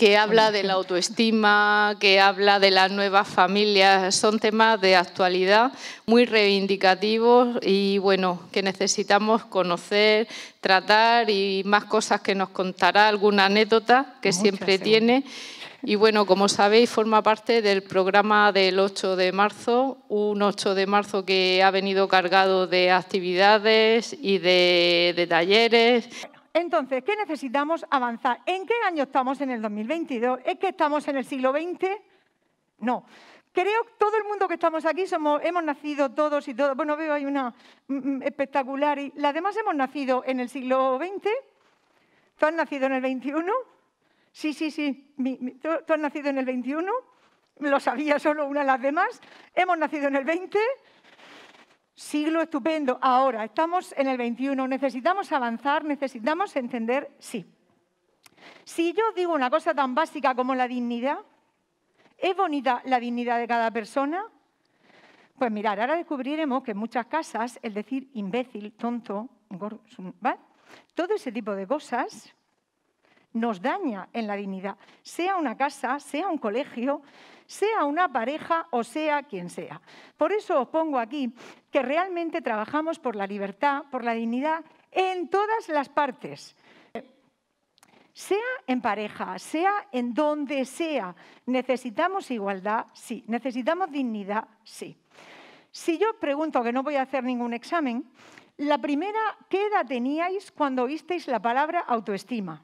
que habla de la autoestima, que habla de las nuevas familias. Son temas de actualidad muy reivindicativos y bueno, que necesitamos conocer, tratar y más cosas que nos contará, alguna anécdota que siempre tiene. Y bueno, como sabéis, forma parte del programa del 8 de marzo, un 8 de marzo que ha venido cargado de actividades y de talleres. Entonces, ¿qué necesitamos avanzar? ¿En qué año estamos en el 2022? ¿Es que estamos en el siglo XX? No. Creo que todo el mundo que estamos aquí somos, hemos nacido todos y todas. Bueno, veo hay una mm, mm, espectacular. Y las demás hemos nacido en el siglo XX. ¿Tú has nacido en el XXI? Sí, sí, sí. ¿tú, has nacido en el XXI? Lo sabía solo una de las demás. Hemos nacido en el 20 siglo estupendo. Ahora, estamos en el 21, necesitamos avanzar, necesitamos entender, sí. Si yo digo una cosa tan básica como la dignidad, ¿es bonita la dignidad de cada persona? Pues mirar, ahora descubriremos que en muchas casas el decir imbécil, tonto, ¿vale? todo ese tipo de cosas nos daña en la dignidad, sea una casa, sea un colegio, sea una pareja o sea quien sea. Por eso os pongo aquí que realmente trabajamos por la libertad, por la dignidad, en todas las partes. Sea en pareja, sea en donde sea, necesitamos igualdad, sí, necesitamos dignidad, sí. Si yo pregunto, que no voy a hacer ningún examen, la primera, ¿qué teníais cuando oísteis la palabra autoestima?